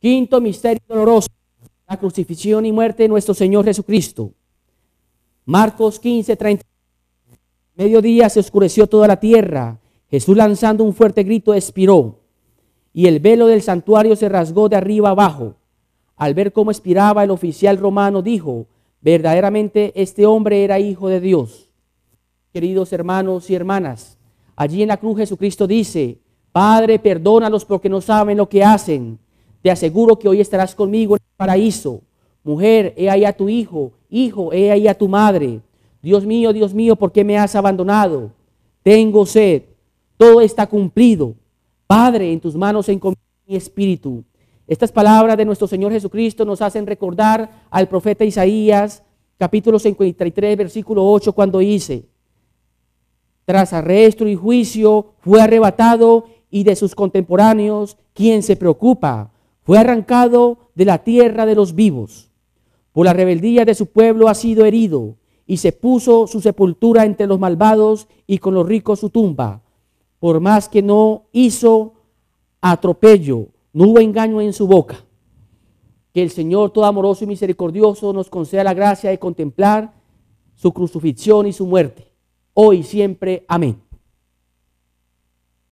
Quinto misterio doloroso, la crucifixión y muerte de nuestro Señor Jesucristo. Marcos 15, 30. Mediodía se oscureció toda la tierra. Jesús lanzando un fuerte grito expiró. Y el velo del santuario se rasgó de arriba abajo. Al ver cómo expiraba, el oficial romano dijo, verdaderamente este hombre era hijo de Dios. Queridos hermanos y hermanas, allí en la cruz Jesucristo dice, Padre, perdónalos porque no saben lo que hacen. Te aseguro que hoy estarás conmigo en el paraíso. Mujer, he ahí a tu hijo. Hijo, he ahí a tu madre. Dios mío, Dios mío, ¿por qué me has abandonado? Tengo sed. Todo está cumplido. Padre, en tus manos encomiendo mi espíritu. Estas palabras de nuestro Señor Jesucristo nos hacen recordar al profeta Isaías, capítulo 53, versículo 8, cuando dice, tras arresto y juicio fue arrebatado y de sus contemporáneos, ¿quién se preocupa? Fue arrancado de la tierra de los vivos. Por la rebeldía de su pueblo ha sido herido y se puso su sepultura entre los malvados y con los ricos su tumba. Por más que no hizo atropello, no hubo engaño en su boca. Que el Señor todo amoroso y misericordioso nos conceda la gracia de contemplar su crucifixión y su muerte, hoy y siempre. Amén.